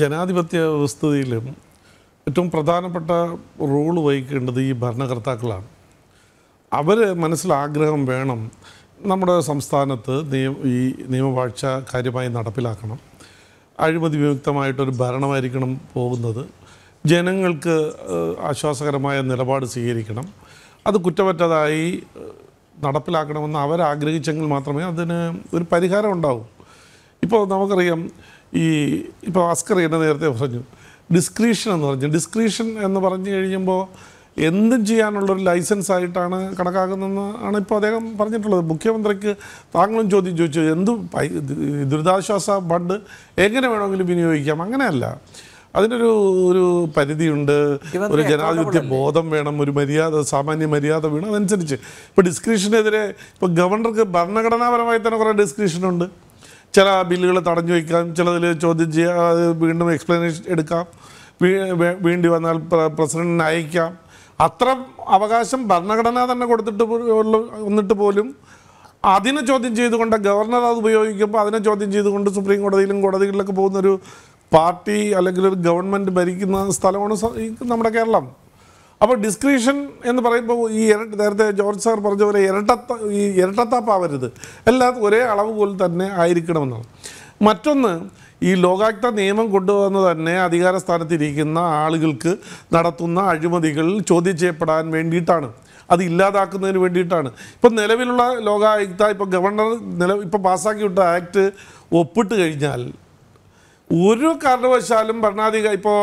ജനാധിപത്യ വ്യവസ്ഥിതിയിലും ഏറ്റവും പ്രധാനപ്പെട്ട റോള് വഹിക്കേണ്ടത് ഈ ഭരണകർത്താക്കളാണ് അവർ മനസ്സിലാഗ്രഹം വേണം നമ്മുടെ സംസ്ഥാനത്ത് നിയമ ഈ നിയമവാഴ്ച കാര്യമായി നടപ്പിലാക്കണം അഴിമതി വിമുക്തമായിട്ടൊരു ഭരണമായിരിക്കണം പോകുന്നത് ജനങ്ങൾക്ക് ആശ്വാസകരമായ നിലപാട് സ്വീകരിക്കണം അത് കുറ്റമറ്റതായി നടപ്പിലാക്കണമെന്ന് അവരാഗ്രഹിച്ചെങ്കിൽ മാത്രമേ അതിന് ഒരു പരിഹാരം ഉണ്ടാവൂ ഇപ്പോൾ നമുക്കറിയാം ഈ ഇപ്പോൾ അസ്കർ എന്നെ നേരത്തെ പറഞ്ഞു ഡിസ്ക്രീഷൻ എന്ന് പറഞ്ഞു ഡിസ്ക്രീഷൻ എന്ന് പറഞ്ഞു കഴിയുമ്പോൾ എന്തും ചെയ്യാനുള്ളൊരു ലൈസൻസ് ആയിട്ടാണ് കണക്കാക്കുന്നതെന്ന് ആണ് ഇപ്പോൾ അദ്ദേഹം പറഞ്ഞിട്ടുള്ളത് മുഖ്യമന്ത്രിക്ക് താങ്കളും ചോദ്യം ചോദിച്ചു എന്ത് ദുരിതാശ്വാസ ഫണ്ട് എങ്ങനെ വേണമെങ്കിലും വിനിയോഗിക്കാം അങ്ങനെയല്ല അതിനൊരു ഒരു പരിധിയുണ്ട് ഒരു ജനാധിപത്യ ബോധം വേണം ഒരു മര്യാദ സാമാന്യ മര്യാദ വേണം അതനുസരിച്ച് ഇപ്പോൾ ഡിസ്ക്രിപ്ഷനെതിരെ ഇപ്പോൾ ഗവർണർക്ക് ഭരണഘടനാപരമായി തന്നെ കുറേ ഡിസ്ക്രിപ്ഷനുണ്ട് ചില ബില്ലുകൾ തടഞ്ഞു വയ്ക്കാം ചിലതിൽ ചോദ്യം ചെയ്യാം അത് വീണ്ടും എക്സ്പ്ലനേഷൻ എടുക്കാം വേണ്ടി വന്നാൽ പ്രസിഡന്റിന് അയക്കാം അത്ര അവകാശം ഭരണഘടന തന്നെ കൊടുത്തിട്ട് വന്നിട്ട് പോലും അതിനെ ചോദ്യം ചെയ്തുകൊണ്ട് ഗവർണർ അത് ഉപയോഗിക്കുമ്പോൾ അതിനെ ചോദ്യം ചെയ്തുകൊണ്ട് സുപ്രീം കോടതിയിലും കോടതികളിലൊക്കെ പോകുന്നൊരു പാർട്ടി അല്ലെങ്കിൽ ഒരു ഗവൺമെൻറ് ഭരിക്കുന്ന സ്ഥലമാണ് നമ്മുടെ കേരളം അപ്പോൾ ഡിസ്ക്രിഷൻ എന്ന് പറയുമ്പോൾ ഈ ഇര നേരത്തെ ജോർജ് സാർ പറഞ്ഞ പോലെ ഇരട്ടത്ത ഈ ഇരട്ടത്താപ്പാവരുത് എല്ലാം ഒരേ അളവ് പോലെ തന്നെ ആയിരിക്കണമെന്നാണ് മറ്റൊന്ന് ഈ ലോകായുക്ത നിയമം കൊണ്ടുവന്ന് തന്നെ അധികാര സ്ഥാനത്തിരിക്കുന്ന ആളുകൾക്ക് നടത്തുന്ന അഴിമതികൾ ചോദ്യം ചെയ്യപ്പെടാൻ വേണ്ടിയിട്ടാണ് അത് ഇല്ലാതാക്കുന്നതിന് വേണ്ടിയിട്ടാണ് ഇപ്പം നിലവിലുള്ള ലോകായുക്ത ഇപ്പോൾ ഗവർണർ നില ഇപ്പോൾ പാസ്സാക്കി വിട്ട ആക്ട് ഒപ്പിട്ട് കഴിഞ്ഞാൽ ഒരു കാരണവശാലും ഭരണാധികാരി ഇപ്പോ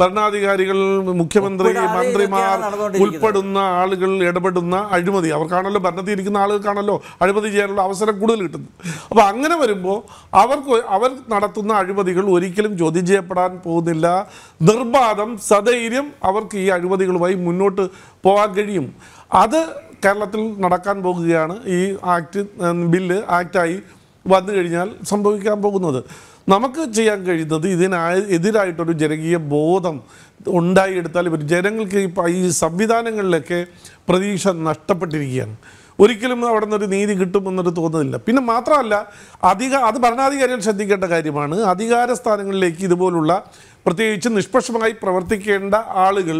ഭരണാധികാരികൾ മുഖ്യമന്ത്രി മന്ത്രിമാർ ഉൾപ്പെടുന്ന ആളുകൾ ഇടപെടുന്ന അഴിമതി അവർക്കാണല്ലോ ഭരണത്തിൽ ഇരിക്കുന്ന ആളുകൾക്കാണല്ലോ അഴിമതി ചെയ്യാനുള്ള അവസരം കൂടുതൽ കിട്ടുന്നത് അപ്പോൾ അങ്ങനെ വരുമ്പോൾ അവർക്ക് അവർ നടത്തുന്ന അഴിമതികൾ ഒരിക്കലും ചോദ്യം ചെയ്യപ്പെടാൻ പോകുന്നില്ല നിർബാധം സധൈര്യം അവർക്ക് ഈ അഴിമതികളുമായി മുന്നോട്ട് പോകാൻ കഴിയും അത് കേരളത്തിൽ നടക്കാൻ പോകുകയാണ് ഈ ആക്ട് ബില്ല് ആക്റ്റായി വന്നു കഴിഞ്ഞാൽ സംഭവിക്കാൻ പോകുന്നത് നമുക്ക് ചെയ്യാൻ കഴിയുന്നത് ഇതിനായ എതിരായിട്ടൊരു ജനകീയ ബോധം ഉണ്ടായിയെടുത്താൽ ഇവർ ജനങ്ങൾക്ക് ഇപ്പം ഈ സംവിധാനങ്ങളിലൊക്കെ പ്രതീക്ഷ നഷ്ടപ്പെട്ടിരിക്കുകയാണ് ഒരിക്കലും അവിടെ നിന്നൊരു നീതി കിട്ടുമെന്നൊരു തോന്നുന്നില്ല പിന്നെ മാത്രമല്ല അധിക അത് ഭരണാധികാരികൾ ശ്രദ്ധിക്കേണ്ട കാര്യമാണ് അധികാര സ്ഥാനങ്ങളിലേക്ക് ഇതുപോലുള്ള പ്രത്യേകിച്ച് നിഷ്പക്ഷമായി പ്രവർത്തിക്കേണ്ട ആളുകൾ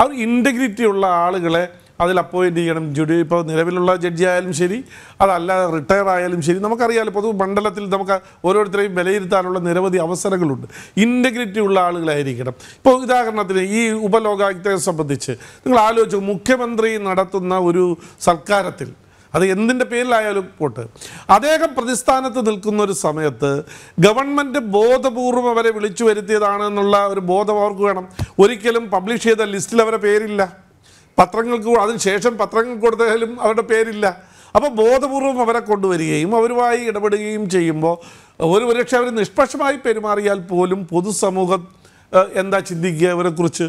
ആ ഇൻറ്റഗ്രിറ്റി ഉള്ള ആളുകളെ അതിൽ അപ്പോയിൻ്റ് ചെയ്യണം ജുഡി ഇപ്പോൾ നിലവിലുള്ള ജഡ്ജി ആയാലും ശരി അതല്ല റിട്ടയർ ആയാലും ശരി നമുക്കറിയാം പൊതു മണ്ഡലത്തിൽ നമുക്ക് ഓരോരുത്തരെയും വിലയിരുത്താനുള്ള നിരവധി അവസരങ്ങളുണ്ട് ഇൻറ്റഗ്രിറ്റി ഉള്ള ആളുകളായിരിക്കണം ഇപ്പോൾ ഉദാഹരണത്തിന് ഈ ഉപലോകായുക്തയെ സംബന്ധിച്ച് നിങ്ങൾ ആലോചിച്ചു മുഖ്യമന്ത്രി നടത്തുന്ന ഒരു സർക്കാരത്തിൽ അത് എന്തിൻ്റെ പേരിലായാലും പോട്ട് അദ്ദേഹം പ്രതിസ്ഥാനത്ത് നിൽക്കുന്ന ഒരു സമയത്ത് ഗവൺമെൻറ് ബോധപൂർവം അവരെ വിളിച്ചു വരുത്തിയതാണെന്നുള്ള ഒരു ബോധം അവർക്ക് വേണം ഒരിക്കലും പബ്ലിഷ് ചെയ്ത ലിസ്റ്റിൽ അവരെ പേരില്ല പത്രങ്ങൾക്ക് അതിനുശേഷം പത്രങ്ങൾ കൊടുത്തതിലും അവരുടെ പേരില്ല അപ്പോൾ ബോധപൂർവം അവരെ കൊണ്ടുവരികയും അവരുമായി ഇടപെടുകയും ചെയ്യുമ്പോൾ ഒരു ഒരുപക്ഷെ അവർ നിഷ്പക്ഷമായി പെരുമാറിയാൽ പോലും പൊതുസമൂഹം എന്താ ചിന്തിക്കുക അവരെക്കുറിച്ച്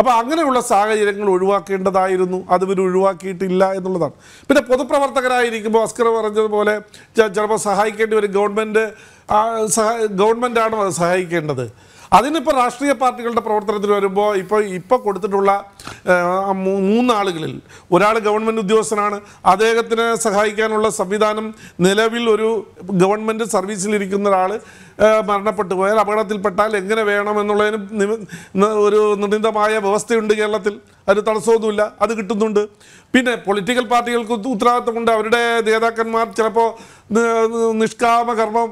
അപ്പോൾ അങ്ങനെയുള്ള സാഹചര്യങ്ങൾ ഒഴിവാക്കേണ്ടതായിരുന്നു അതിവർ ഒഴിവാക്കിയിട്ടില്ല എന്നുള്ളതാണ് പിന്നെ പൊതുപ്രവർത്തകരായിരിക്കുമ്പോൾ അസ്കർ പറഞ്ഞതുപോലെ ചിലപ്പോൾ സഹായിക്കേണ്ടി വരും ഗവൺമെൻറ് ഗവൺമെൻറ്റാണ് അത് സഹായിക്കേണ്ടത് അതിനിപ്പോൾ രാഷ്ട്രീയ പാർട്ടികളുടെ പ്രവർത്തനത്തിൽ വരുമ്പോൾ ഇപ്പോൾ ഇപ്പോൾ കൊടുത്തിട്ടുള്ള മൂന്നാളുകളിൽ ഒരാൾ ഗവൺമെൻറ് ഉദ്യോഗസ്ഥനാണ് അദ്ദേഹത്തിനെ സഹായിക്കാനുള്ള സംവിധാനം നിലവിൽ ഒരു ഗവൺമെൻറ് സർവീസിലിരിക്കുന്ന ഒരാൾ മരണപ്പെട്ടു പോയാൽ അപകടത്തിൽപ്പെട്ടാൽ എങ്ങനെ വേണമെന്നുള്ളതിന് ഒരു നിർണിതമായ വ്യവസ്ഥയുണ്ട് കേരളത്തിൽ അതിന് തടസ്സമൊന്നുമില്ല അത് കിട്ടുന്നുണ്ട് പിന്നെ പൊളിറ്റിക്കൽ പാർട്ടികൾക്ക് ഉത്തരവാദിത്തമുണ്ട് അവരുടെ നേതാക്കന്മാർ ചിലപ്പോൾ നിഷ്കാമ കർമ്മം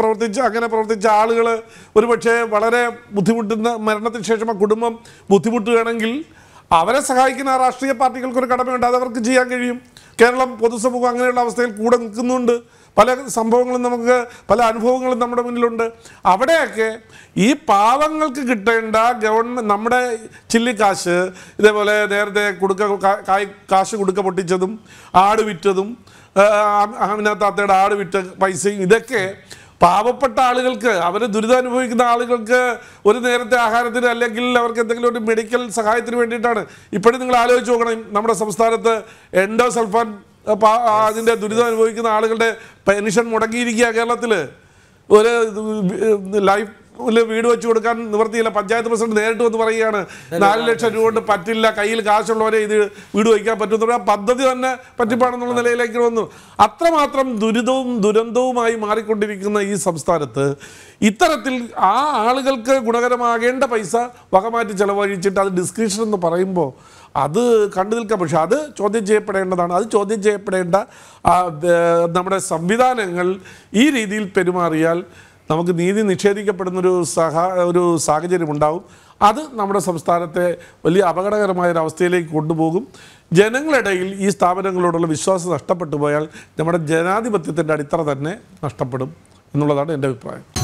പ്രവർത്തിച്ച് അങ്ങനെ പ്രവർത്തിച്ച ആളുകൾ ഒരുപക്ഷെ വളരെ ബുദ്ധിമുട്ടുന്ന മരണത്തിന് ശേഷം ആ കുടുംബം ബുദ്ധിമുട്ടുകയാണെങ്കിൽ അവരെ സഹായിക്കുന്ന രാഷ്ട്രീയ പാർട്ടികൾക്ക് ഒരു കടമയുണ്ട് അത് അവർക്ക് ചെയ്യാൻ കഴിയും കേരളം പൊതുസമൂഹം അങ്ങനെയുള്ള അവസ്ഥയിൽ കൂടെ നിൽക്കുന്നുണ്ട് പല സംഭവങ്ങളും നമുക്ക് പല അനുഭവങ്ങളും നമ്മുടെ മുന്നിലുണ്ട് അവിടെയൊക്കെ ഈ പാവങ്ങൾക്ക് കിട്ടേണ്ട ഗവൺമെൻറ് നമ്മുടെ ചില്ലിക്കാശ് ഇതേപോലെ നേരത്തെ കൊടുക്ക കാശ് കൊടുക്ക പൊട്ടിച്ചതും ആട് വിറ്റതും താത്തയുടെ ആട് വിറ്റ പൈസയും ഇതൊക്കെ പാവപ്പെട്ട ആളുകൾക്ക് അവർ ദുരിതമനുഭവിക്കുന്ന ആളുകൾക്ക് ഒരു നേരത്തെ ആഹാരത്തിന് അല്ലെങ്കിൽ അവർക്ക് എന്തെങ്കിലും ഒരു മെഡിക്കൽ സഹായത്തിന് വേണ്ടിയിട്ടാണ് ഇപ്പോഴും നിങ്ങൾ ആലോചിച്ച് നോക്കണം നമ്മുടെ സംസ്ഥാനത്ത് എൻഡോ സൾഫാൻ അതിൻ്റെ ദുരിതം അനുഭവിക്കുന്ന ആളുകളുടെ പെൻഷൻ മുടങ്ങിയിരിക്കുക കേരളത്തിൽ ഒരു ലൈഫ് വീട് വെച്ച് കൊടുക്കാൻ നിവർത്തിയില്ല പഞ്ചായത്ത് പ്രസിഡന്റ് നേരിട്ട് വന്ന് പറയുകയാണ് നാല് ലക്ഷം രൂപ കൊണ്ട് പറ്റില്ല കയ്യിൽ കാശുള്ളവരെ ഇത് വീട് വയ്ക്കാൻ പറ്റും ആ പദ്ധതി തന്നെ പറ്റിപ്പാണെന്നുള്ള നിലയിലേക്ക് വന്നു അത്രമാത്രം ദുരിതവും ദുരന്തവുമായി മാറിക്കൊണ്ടിരിക്കുന്ന ഈ സംസ്ഥാനത്ത് ഇത്തരത്തിൽ ആ ആളുകൾക്ക് ഗുണകരമാകേണ്ട പൈസ വകമാറ്റി ചെലവഴിച്ചിട്ട് അത് ഡിസ്ക്രിപ്ഷൻ എന്ന് പറയുമ്പോൾ അത് കണ്ടു നിൽക്കാം പക്ഷെ അത് ചോദ്യം ചെയ്യപ്പെടേണ്ടതാണ് അത് ചോദ്യം ചെയ്യപ്പെടേണ്ട നമ്മുടെ സംവിധാനങ്ങൾ ഈ രീതിയിൽ പെരുമാറിയാൽ നമുക്ക് നീതി നിഷേധിക്കപ്പെടുന്നൊരു സഹ ഒരു സാഹചര്യം ഉണ്ടാവും അത് നമ്മുടെ സംസ്ഥാനത്തെ വലിയ അപകടകരമായ ഒരു അവസ്ഥയിലേക്ക് കൊണ്ടുപോകും ജനങ്ങളിടയിൽ ഈ സ്ഥാപനങ്ങളോടുള്ള വിശ്വാസം നഷ്ടപ്പെട്ടു പോയാൽ നമ്മുടെ ജനാധിപത്യത്തിൻ്റെ അടിത്തറ തന്നെ നഷ്ടപ്പെടും എന്നുള്ളതാണ് എൻ്റെ അഭിപ്രായം